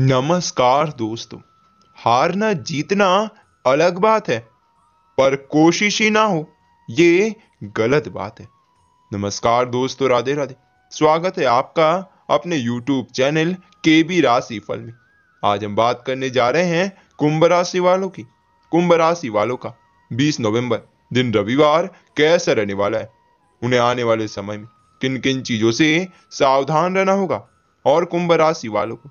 नमस्कार दोस्तों हारना जीतना अलग बात है पर कोशिश ही ना हो ये गलत बात है नमस्कार दोस्तों राधे राधे स्वागत है आपका अपने YouTube चैनल के बी राशि फल में आज हम बात करने जा रहे हैं कुंभ राशि वालों की कुंभ राशि वालों का 20 नवंबर दिन रविवार कैसा रहने वाला है उन्हें आने वाले समय में किन किन चीजों से सावधान रहना होगा और कुंभ राशि वालों को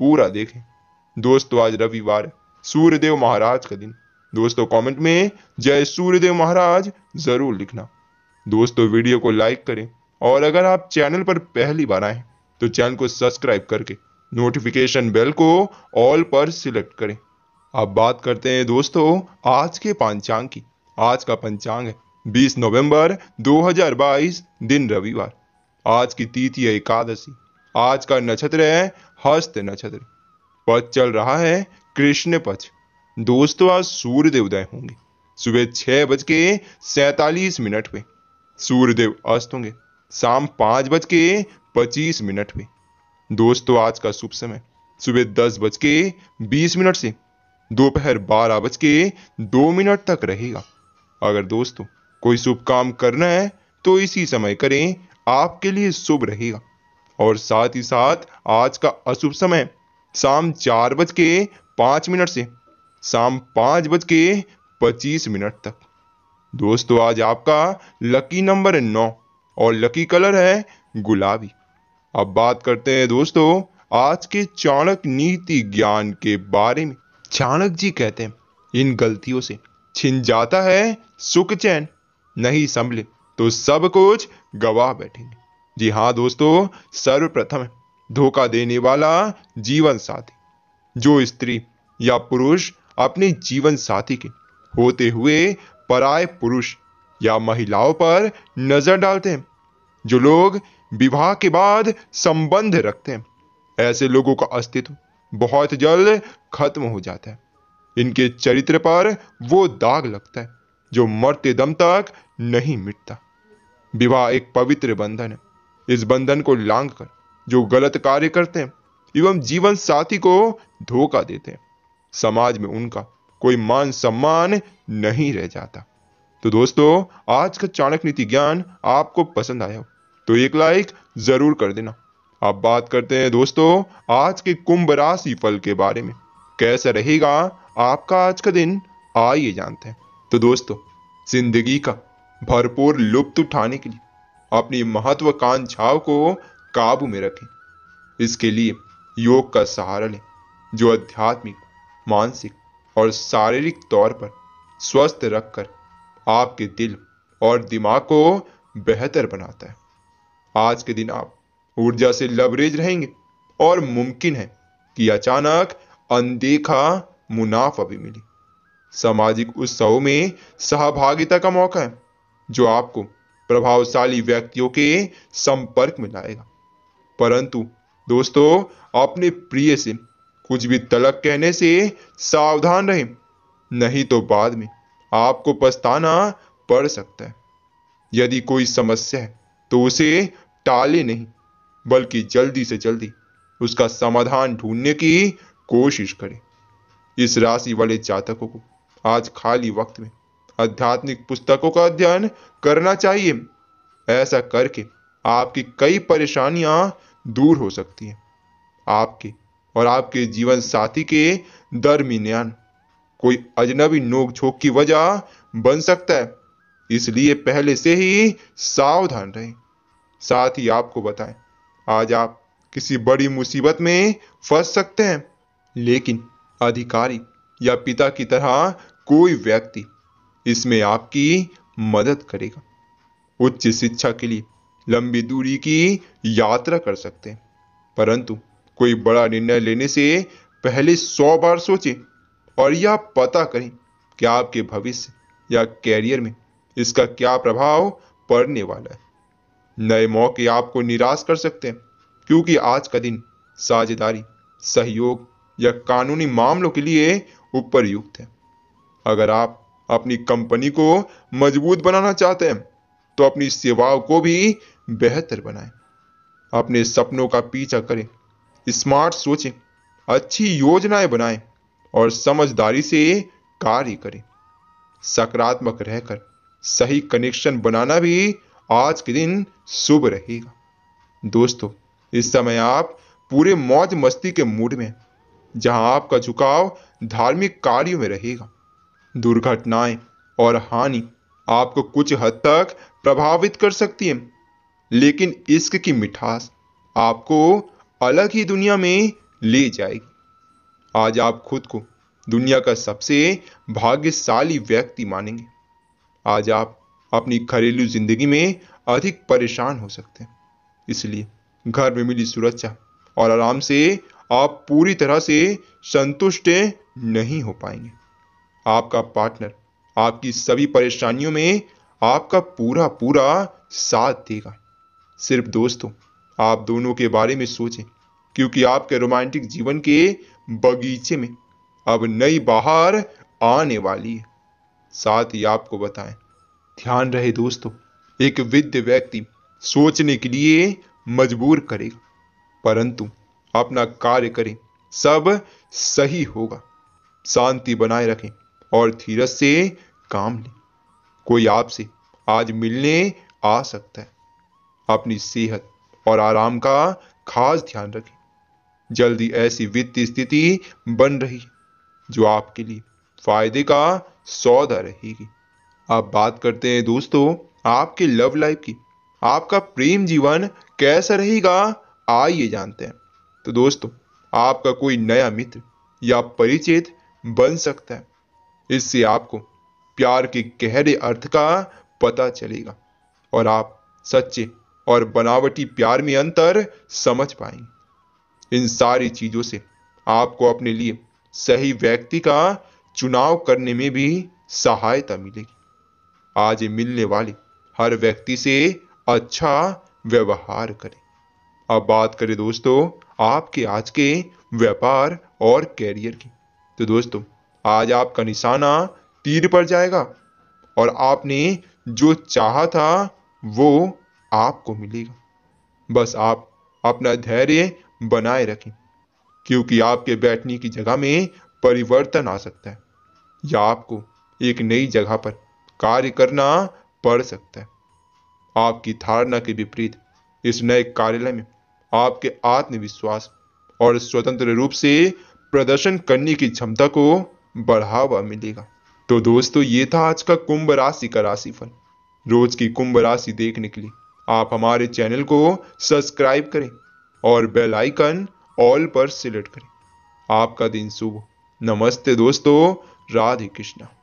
पूरा देखें दोस्तों आज रविवार सूर्यदेव महाराज का दिन दोस्तों कमेंट में जय सूर्यदेव महाराज जरूर लिखना दोस्तों वीडियो को लाइक करें और अगर आप चैनल पर पहली बार आए तो चैनल को सब्सक्राइब करके नोटिफिकेशन बेल को ऑल पर सिलेक्ट करें अब बात करते हैं दोस्तों आज के पंचांग की आज का पंचांग है 20 नवंबर 2022 दिन रविवार आज की तिथि एकादशी आज का नक्षत्र है हस्त नक्षत्र पथ चल रहा है कृष्ण पथ दोस्तों आज सूर्यदेव उदय होंगे सुबह छह बज के सैतालीस मिनट पे सूर्यदेव अस्त होंगे शाम पांच बज के पच्चीस मिनट पे दोस्तों आज का शुभ समय सुबह दस बज के बीस मिनट से दोपहर बारह बज के दो मिनट तक रहेगा अगर दोस्तों कोई शुभ काम करना है तो इसी समय करें आपके लिए शुभ रहेगा और साथ ही साथ आज का अशुभ समय शाम चार बज के पांच मिनट से शाम पांच बज के पच्चीस मिनट तक दोस्तों आज आपका लकी नंबर है नौ और लकी कलर है गुलाबी अब बात करते हैं दोस्तों आज के चाणक नीति ज्ञान के बारे में चाणक जी कहते हैं इन गलतियों से छिन जाता है सुख चैन नहीं संभले तो सब कुछ गवाह बैठेंगे जी हाँ दोस्तों सर्वप्रथम धोखा देने वाला जीवन साथी जो स्त्री या पुरुष अपने जीवन साथी के होते हुए पराय पुरुष या महिलाओं पर नजर डालते हैं जो लोग विवाह के बाद संबंध रखते हैं ऐसे लोगों का अस्तित्व बहुत जल्द खत्म हो जाता है इनके चरित्र पर वो दाग लगता है जो मरते दम तक नहीं मिटता विवाह एक पवित्र बंधन है इस बंधन को लांग कर जो गलत कार्य करते हैं एवं जीवन साथी को धोखा देते हैं समाज में उनका कोई मान सम्मान नहीं रह जाता तो दोस्तों आज का चाणक नीति ज्ञान आपको पसंद आया हो तो एक लाइक जरूर कर देना अब बात करते हैं दोस्तों आज के कुंभ राशि फल के बारे में कैसा रहेगा आपका आज का दिन आइए जानते हैं तो दोस्तों जिंदगी का भरपूर लुप्त उठाने के लिए अपनी महत्वाकांक्षाओं को काबू में रखें इसके लिए योग का सहारा लें जो आध्यात्मिक मानसिक और शारीरिक तौर पर स्वस्थ रखकर आपके दिल और दिमाग को बेहतर बनाता है आज के दिन आप ऊर्जा से लवरेज रहेंगे और मुमकिन है कि अचानक अनदेखा मुनाफा भी मिले सामाजिक उत्सवों में सहभागिता का मौका है जो आपको प्रभावशाली व्यक्तियों के संपर्क में लाएगा परंतु दोस्तों अपने प्रिय से कुछ भी तलक कहने से सावधान रहें नहीं तो बाद में आपको पछताना पड़ सकता है यदि कोई समस्या है तो उसे टाले नहीं बल्कि जल्दी से जल्दी उसका समाधान ढूंढने की कोशिश करें इस राशि वाले जातकों को आज खाली वक्त में आध्यात्मिक पुस्तकों का अध्ययन करना चाहिए ऐसा करके आपकी कई परेशानियां दूर हो सकती हैं आपके और आपके जीवन साथी के दरमियान कोई अजनबी नोक झोंक की वजह बन सकता है इसलिए पहले से ही सावधान रहें साथ ही आपको बताएं आज आप किसी बड़ी मुसीबत में फंस सकते हैं लेकिन अधिकारी या पिता की तरह कोई व्यक्ति इसमें आपकी मदद करेगा उच्च शिक्षा के लिए लंबी दूरी की यात्रा कर सकते हैं परंतु कोई बड़ा निर्णय लेने से पहले सौ बार सोचें और यह पता करें कि आपके भविष्य या कैरियर में इसका क्या प्रभाव पड़ने वाला है नए मौके आपको निराश कर सकते हैं क्योंकि आज का दिन साझेदारी सहयोग या कानूनी मामलों के लिए उपरयुक्त है अगर आप अपनी कंपनी को मजबूत बनाना चाहते हैं तो अपनी सेवाओं को भी बेहतर बनाएं अपने सपनों का पीछा करें स्मार्ट सोचें अच्छी योजनाएं बनाएं और समझदारी से कार्य करें सकारात्मक रहकर सही कनेक्शन बनाना भी आज के दिन शुभ रहेगा दोस्तों इस समय आप पूरे मौज मस्ती के मूड में जहां आपका झुकाव धार्मिक कार्यों में रहेगा दुर्घटनाएं और हानि आपको कुछ हद तक प्रभावित कर सकती है लेकिन इश्क की मिठास आपको अलग ही दुनिया में ले जाएगी आज आप खुद को दुनिया का सबसे भाग्यशाली व्यक्ति मानेंगे आज आप अपनी घरेलू जिंदगी में अधिक परेशान हो सकते हैं इसलिए घर में मिली सुरक्षा और आराम से आप पूरी तरह से संतुष्ट नहीं हो पाएंगे आपका पार्टनर आपकी सभी परेशानियों में आपका पूरा पूरा साथ देगा सिर्फ दोस्तों आप दोनों के बारे में सोचें क्योंकि आपके रोमांटिक जीवन के बगीचे में अब नई बाहर आने वाली है साथ ही आपको बताएं ध्यान रहे दोस्तों एक विद्य व्यक्ति सोचने के लिए मजबूर करेगा परंतु अपना कार्य करें सब सही होगा शांति बनाए रखें और धीरज से काम लें कोई आपसे आज मिलने आ सकता है अपनी सेहत और आराम का खास ध्यान रखें जल्दी ऐसी वित्तीय स्थिति बन रही है जो आपके लिए फायदे का सौदा रहेगी अब बात करते हैं दोस्तों आपके लव लाइफ की आपका प्रेम जीवन कैसा रहेगा आइए जानते हैं तो दोस्तों आपका कोई नया मित्र या परिचित बन सकता है इससे आपको प्यार के गहरे अर्थ का पता चलेगा और आप सच्चे और बनावटी प्यार में अंतर समझ पाएंगे इन सारी चीजों से आपको अपने लिए सही व्यक्ति का चुनाव करने में भी सहायता मिलेगी आज मिलने वाले हर व्यक्ति से अच्छा व्यवहार करें अब बात करें दोस्तों आपके आज के व्यापार और कैरियर की तो दोस्तों आज आपका निशाना तीर पर जाएगा और आपने जो चाहा था वो आपको मिलेगा बस आप अपना धैर्य बनाए रखें क्योंकि आपके बैठने की जगह में परिवर्तन आ सकता है या आपको एक नई जगह पर कार्य करना पड़ सकता है आपकी धारणा के विपरीत इस नए कार्यालय में आपके आत्मविश्वास और स्वतंत्र रूप से प्रदर्शन करने की क्षमता को बढ़ावा मिलेगा तो दोस्तों ये था आज का कुंभ राशि का राशिफल रोज की कुंभ राशि देखने के लिए आप हमारे चैनल को सब्सक्राइब करें और बेल आइकन ऑल पर सिलेक्ट करें आपका दिन शुभ नमस्ते दोस्तों राधे कृष्णा